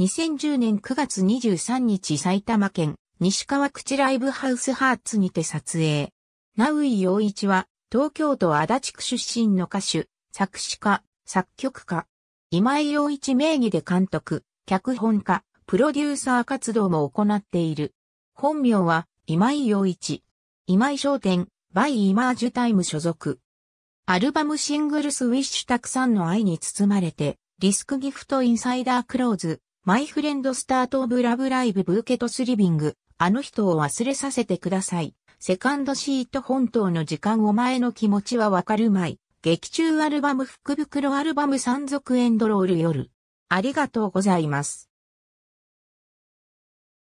2010年9月23日埼玉県西川口ライブハウスハーツにて撮影。ナウイ陽一は東京都足立区出身の歌手、作詞家、作曲家。今井陽一名義で監督、脚本家、プロデューサー活動も行っている。本名は今井陽一。今井商店、バイ・イマージュタイム所属。アルバムシングルスウィッシュたくさんの愛に包まれて、リスクギフトインサイダークローズ、マイフレンドスタートオブラブライブブーケトスリビング、あの人を忘れさせてください。セカンドシート本当の時間お前の気持ちはわかるまい。劇中アルバム福袋アルバム山賊エンドロール夜。ありがとうございます。